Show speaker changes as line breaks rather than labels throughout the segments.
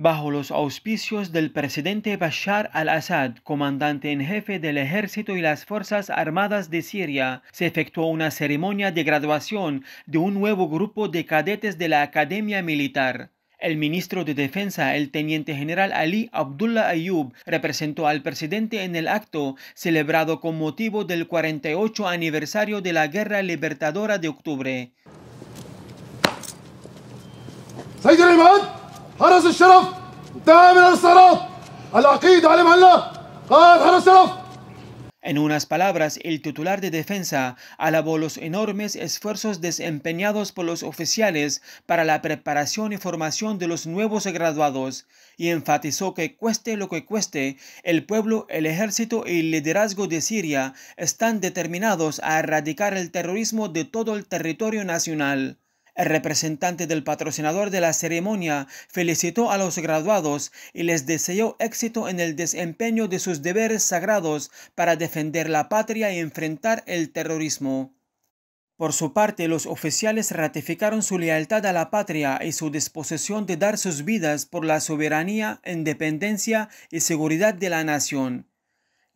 bajo los auspicios del presidente Bashar al-Assad, comandante en jefe del ejército y las Fuerzas Armadas de Siria, se efectuó una ceremonia de graduación de un nuevo grupo de cadetes de la Academia Militar. El ministro de Defensa, el teniente general Ali Abdullah Ayub, representó al presidente en el acto celebrado con motivo del 48 aniversario de la Guerra Libertadora de Octubre. En unas palabras, el titular de defensa alabó los enormes esfuerzos desempeñados por los oficiales para la preparación y formación de los nuevos graduados y enfatizó que cueste lo que cueste, el pueblo, el ejército y el liderazgo de Siria están determinados a erradicar el terrorismo de todo el territorio nacional. El representante del patrocinador de la ceremonia felicitó a los graduados y les deseó éxito en el desempeño de sus deberes sagrados para defender la patria y enfrentar el terrorismo. Por su parte, los oficiales ratificaron su lealtad a la patria y su disposición de dar sus vidas por la soberanía, independencia y seguridad de la nación.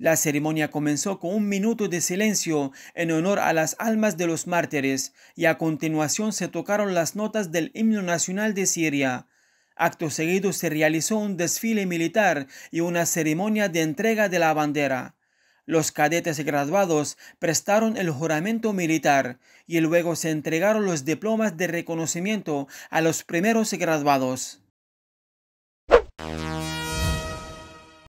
La ceremonia comenzó con un minuto de silencio en honor a las almas de los mártires y a continuación se tocaron las notas del himno nacional de Siria. Acto seguido se realizó un desfile militar y una ceremonia de entrega de la bandera. Los cadetes graduados prestaron el juramento militar y luego se entregaron los diplomas de reconocimiento a los primeros graduados.